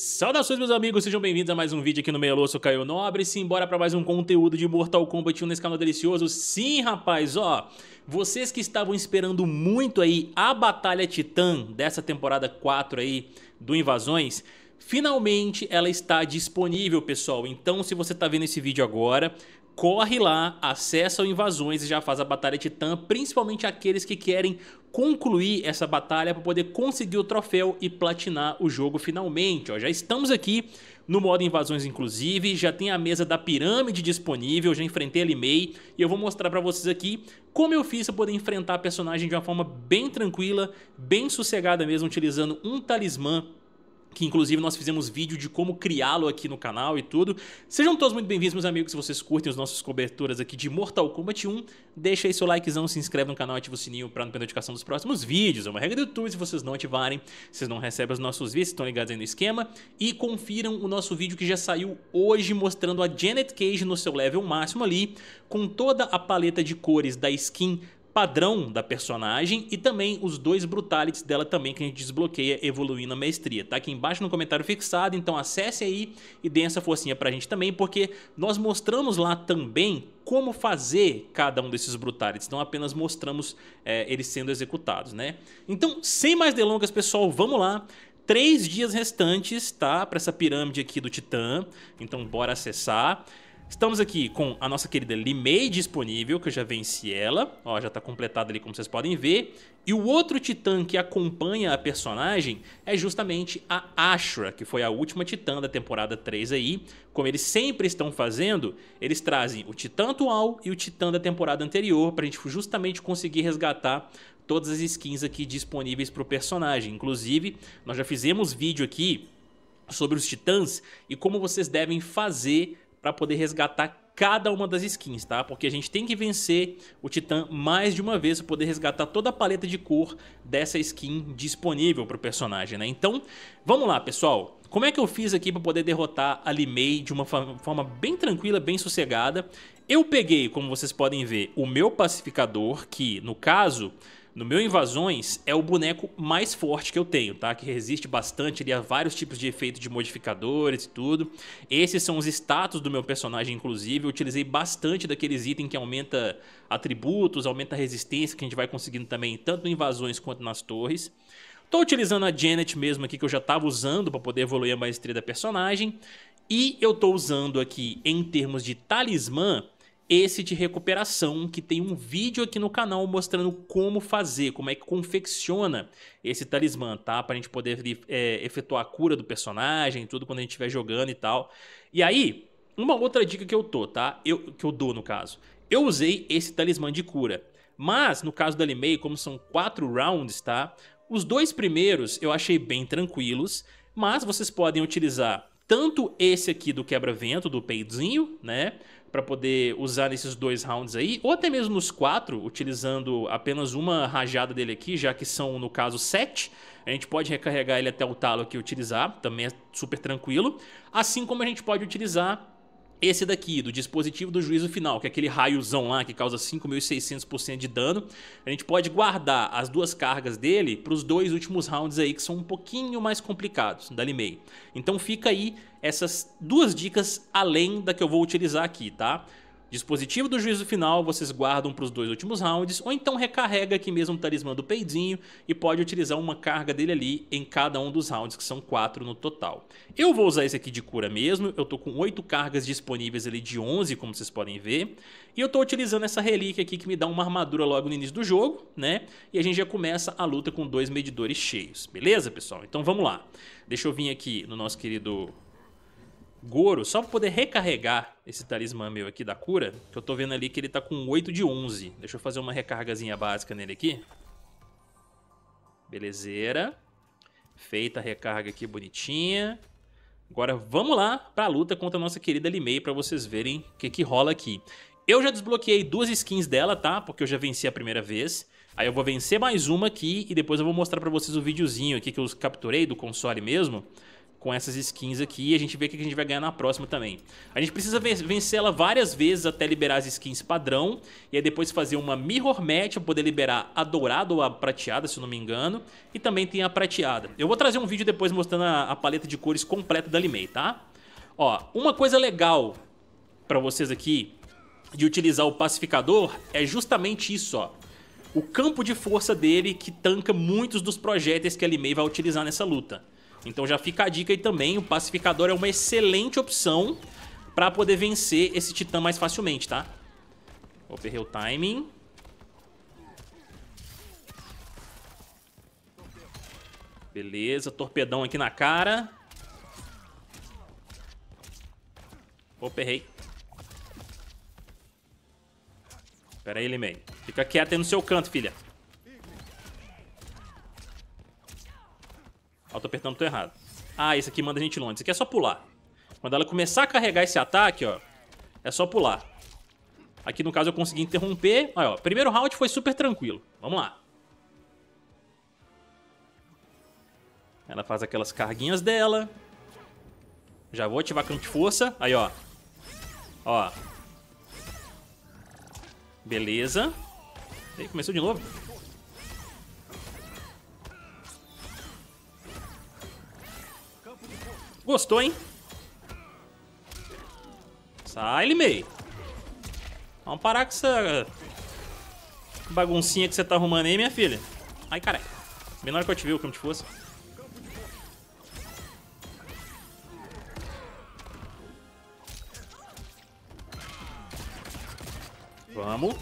Saudações meus amigos, sejam bem-vindos a mais um vídeo aqui no Meia Louça, Caio Nobre bora para mais um conteúdo de Mortal Kombat 1 nesse canal delicioso Sim rapaz, ó, vocês que estavam esperando muito aí a Batalha Titã dessa temporada 4 aí do Invasões Finalmente ela está disponível pessoal, então se você está vendo esse vídeo agora corre lá, acessa o Invasões e já faz a Batalha Titã, principalmente aqueles que querem concluir essa batalha para poder conseguir o troféu e platinar o jogo finalmente. Ó, já estamos aqui no modo invasões inclusive, já tem a mesa da pirâmide disponível, já enfrentei a Limei e eu vou mostrar para vocês aqui como eu fiz para poder enfrentar a personagem de uma forma bem tranquila, bem sossegada mesmo, utilizando um talismã que inclusive nós fizemos vídeo de como criá-lo aqui no canal e tudo. Sejam todos muito bem-vindos, meus amigos, se vocês curtem as nossas coberturas aqui de Mortal Kombat 1, deixa aí seu likezão, se inscreve no canal, ativa o sininho para não perder notificação dos próximos vídeos. É uma regra do YouTube, se vocês não ativarem, vocês não recebem os nossos vídeos, estão ligados aí no esquema. E confiram o nosso vídeo que já saiu hoje mostrando a Janet Cage no seu level máximo ali, com toda a paleta de cores da skin padrão da personagem e também os dois brutalities dela também que a gente desbloqueia evoluindo a maestria. Tá aqui embaixo no comentário fixado, então acesse aí e dê essa forcinha pra gente também, porque nós mostramos lá também como fazer cada um desses brutalities, não apenas mostramos é, eles sendo executados, né? Então, sem mais delongas, pessoal, vamos lá três dias restantes, tá? Para essa pirâmide aqui do Titã. Então, bora acessar. Estamos aqui com a nossa querida Limei disponível, que eu já venci ela. Ó, já está completada ali, como vocês podem ver. E o outro titã que acompanha a personagem é justamente a Ashra, que foi a última titã da temporada 3 aí. Como eles sempre estão fazendo, eles trazem o titã atual e o titã da temporada anterior, para a gente justamente conseguir resgatar todas as skins aqui disponíveis para o personagem. Inclusive, nós já fizemos vídeo aqui sobre os titãs e como vocês devem fazer para poder resgatar cada uma das skins, tá? Porque a gente tem que vencer o Titã mais de uma vez para poder resgatar toda a paleta de cor dessa skin disponível para o personagem, né? Então, vamos lá, pessoal. Como é que eu fiz aqui para poder derrotar a Limei de uma forma bem tranquila, bem sossegada? Eu peguei, como vocês podem ver, o meu pacificador, que no caso no meu Invasões é o boneco mais forte que eu tenho, tá? Que resiste bastante ali a vários tipos de efeitos de modificadores e tudo. Esses são os status do meu personagem, inclusive. Eu utilizei bastante daqueles itens que aumenta atributos, aumenta a resistência que a gente vai conseguindo também, tanto em Invasões quanto nas torres. Tô utilizando a Janet mesmo aqui, que eu já tava usando para poder evoluir a maestria da personagem. E eu tô usando aqui, em termos de talismã, esse de recuperação, que tem um vídeo aqui no canal mostrando como fazer, como é que confecciona esse talismã, tá? Pra gente poder é, efetuar a cura do personagem, tudo quando a gente estiver jogando e tal. E aí, uma outra dica que eu tô, tá? Eu, que eu dou, no caso. Eu usei esse talismã de cura. Mas, no caso da Limei, como são quatro rounds, tá? Os dois primeiros eu achei bem tranquilos, mas vocês podem utilizar tanto esse aqui do quebra-vento, do peidinho, né? para poder usar nesses dois rounds aí, ou até mesmo nos quatro, utilizando apenas uma rajada dele aqui, já que são, no caso, sete. A gente pode recarregar ele até o talo aqui e utilizar, também é super tranquilo. Assim como a gente pode utilizar esse daqui, do dispositivo do juízo final, que é aquele raiozão lá que causa 5.600% de dano, a gente pode guardar as duas cargas dele para os dois últimos rounds aí, que são um pouquinho mais complicados, da meio. Então fica aí essas duas dicas além da que eu vou utilizar aqui, tá? Dispositivo do juízo final vocês guardam para os dois últimos rounds, ou então recarrega aqui mesmo o talismã do peidinho e pode utilizar uma carga dele ali em cada um dos rounds, que são quatro no total. Eu vou usar esse aqui de cura mesmo, eu estou com oito cargas disponíveis ali de 11, como vocês podem ver, e eu estou utilizando essa relíquia aqui que me dá uma armadura logo no início do jogo, né? E a gente já começa a luta com dois medidores cheios, beleza pessoal? Então vamos lá, deixa eu vir aqui no nosso querido Goro, só pra poder recarregar esse talismã meu aqui da cura, que eu tô vendo ali que ele tá com 8 de 11. Deixa eu fazer uma recargazinha básica nele aqui. Belezeira. Feita a recarga aqui bonitinha. Agora vamos lá pra luta contra a nossa querida Limei pra vocês verem o que que rola aqui. Eu já desbloqueei duas skins dela, tá? Porque eu já venci a primeira vez. Aí eu vou vencer mais uma aqui e depois eu vou mostrar pra vocês o videozinho aqui que eu capturei do console mesmo com essas skins aqui e a gente vê o que a gente vai ganhar na próxima também. A gente precisa vencer ela várias vezes até liberar as skins padrão e aí depois fazer uma mirror match para poder liberar a dourada ou a prateada, se eu não me engano, e também tem a prateada. Eu vou trazer um vídeo depois mostrando a, a paleta de cores completa da Limei, tá? Ó, uma coisa legal para vocês aqui de utilizar o pacificador é justamente isso, ó. O campo de força dele que tanca muitos dos projéteis que a Limei vai utilizar nessa luta. Então já fica a dica aí também, o pacificador é uma excelente opção pra poder vencer esse titã mais facilmente, tá? Vou perder o timing. Beleza, torpedão aqui na cara. Opa, errei. Pera aí, Limei. Fica quieto aí no seu canto, filha. Ó, tô apertando tudo errado. Ah, esse aqui manda a gente longe. Esse aqui é só pular. Quando ela começar a carregar esse ataque, ó, é só pular. Aqui, no caso, eu consegui interromper. Aí, ó, primeiro round foi super tranquilo. Vamos lá. Ela faz aquelas carguinhas dela. Já vou ativar campo de força. Aí, ó. Ó. Beleza. Aí, começou de novo. Gostou, hein? Sai, Limei. Vamos parar com essa baguncinha que você tá arrumando aí, minha filha. Ai, caralho. menor que eu te vi, como te fosse. Vamos.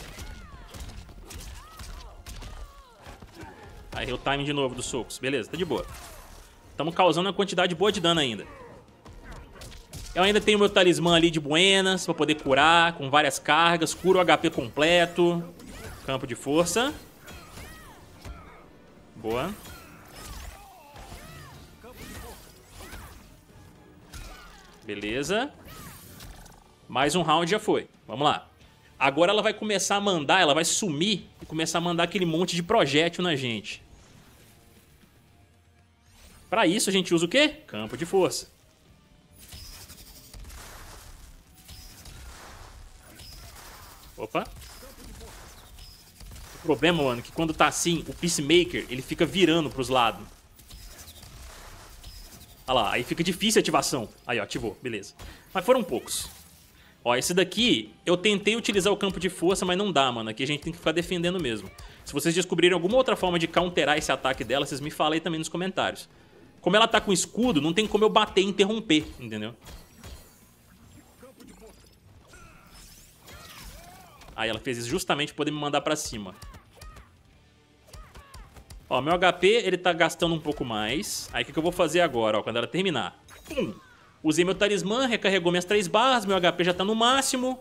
Aí o time de novo dos socos. Beleza, tá de boa. Estamos causando uma quantidade boa de dano ainda. Eu ainda tenho meu talismã ali de buenas pra poder curar, com várias cargas. Curo o HP completo. Campo de força. Boa. Beleza. Mais um round já foi. Vamos lá. Agora ela vai começar a mandar, ela vai sumir e começar a mandar aquele monte de projétil na gente. Para isso a gente usa o quê? Campo de força. Opa. O problema, mano, é que quando tá assim, o Peacemaker, ele fica virando pros lados. Olha lá, aí fica difícil a ativação. Aí, ó, ativou, beleza. Mas foram poucos. Ó, esse daqui, eu tentei utilizar o campo de força, mas não dá, mano. Aqui a gente tem que ficar defendendo mesmo. Se vocês descobrirem alguma outra forma de counterar esse ataque dela, vocês me falem também nos comentários. Como ela tá com escudo, não tem como eu bater e interromper, entendeu? Aí ela fez isso justamente pra poder me mandar pra cima. Ó, meu HP, ele tá gastando um pouco mais. Aí o que, que eu vou fazer agora, ó, quando ela terminar? Pum! Usei meu talismã, recarregou minhas três barras, meu HP já tá no máximo.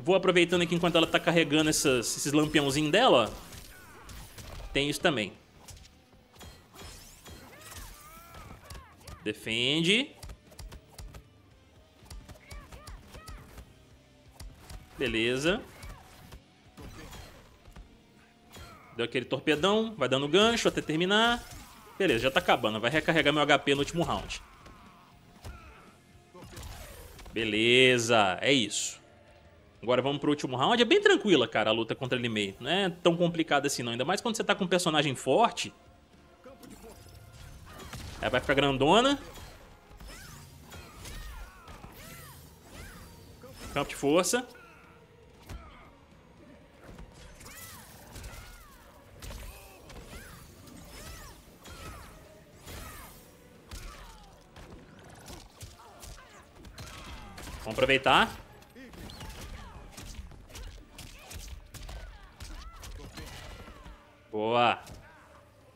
Vou aproveitando aqui enquanto ela tá carregando essas, esses lampiãozinhos dela. Tem isso também. Defende. Beleza. Deu aquele torpedão, vai dando gancho até terminar. Beleza, já tá acabando. Vai recarregar meu HP no último round. Beleza, é isso. Agora vamos pro último round. É bem tranquila, cara, a luta contra ele meio. Não é tão complicada assim não. Ainda mais quando você tá com um personagem forte... Ela vai ficar grandona. Campo de força. Vamos aproveitar. Boa.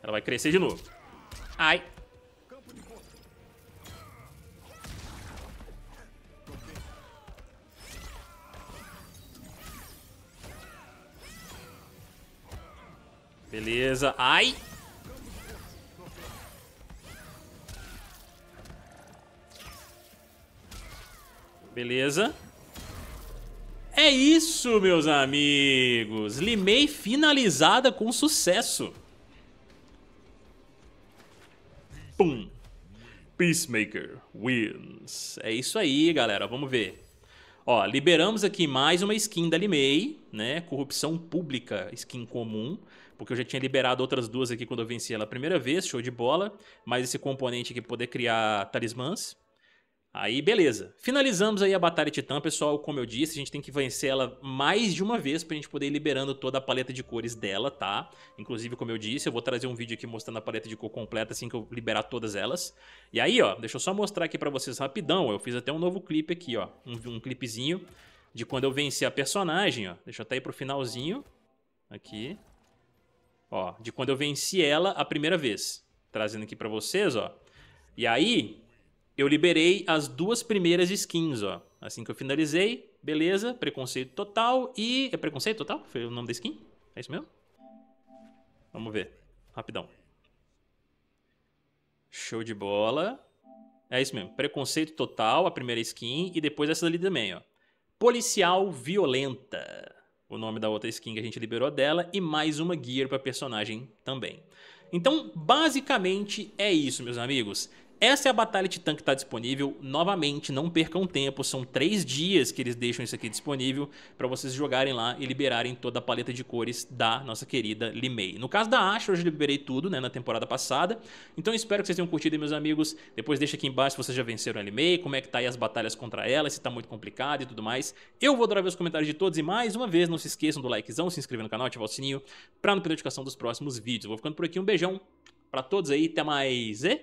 Ela vai crescer de novo. Ai. Beleza. Ai! Beleza. É isso, meus amigos. Limei finalizada com sucesso. Pum. Peacemaker wins. É isso aí, galera. Vamos ver. Ó, liberamos aqui mais uma skin da Limei, né? Corrupção pública, skin comum porque eu já tinha liberado outras duas aqui quando eu venci ela a primeira vez, show de bola. Mais esse componente aqui poder criar talismãs. Aí, beleza. Finalizamos aí a Batalha Titã, pessoal. Como eu disse, a gente tem que vencer ela mais de uma vez pra gente poder ir liberando toda a paleta de cores dela, tá? Inclusive, como eu disse, eu vou trazer um vídeo aqui mostrando a paleta de cor completa assim que eu liberar todas elas. E aí, ó, deixa eu só mostrar aqui pra vocês rapidão. Eu fiz até um novo clipe aqui, ó. Um, um clipezinho de quando eu venci a personagem, ó. Deixa eu até ir pro finalzinho. Aqui ó, de quando eu venci ela a primeira vez, trazendo aqui para vocês, ó. E aí eu liberei as duas primeiras skins, ó. Assim que eu finalizei, beleza, preconceito total e é preconceito total? Foi o nome da skin? É isso mesmo? Vamos ver, rapidão. Show de bola. É isso mesmo, preconceito total, a primeira skin e depois essa ali também, ó. Policial violenta o nome da outra skin que a gente liberou dela, e mais uma gear para personagem também. Então, basicamente é isso, meus amigos. Essa é a batalha titã que está disponível. Novamente, não percam tempo. São três dias que eles deixam isso aqui disponível para vocês jogarem lá e liberarem toda a paleta de cores da nossa querida Limei. No caso da Asher, eu já liberei tudo né, na temporada passada. Então espero que vocês tenham curtido, meus amigos. Depois deixa aqui embaixo se vocês já venceram a Limei, como é que tá aí as batalhas contra ela, se tá muito complicado e tudo mais. Eu vou adorar ver os comentários de todos e mais uma vez, não se esqueçam do likezão, se inscrever no canal, ativar o sininho para não perder a notificação dos próximos vídeos. Eu vou ficando por aqui, um beijão para todos aí, até mais e...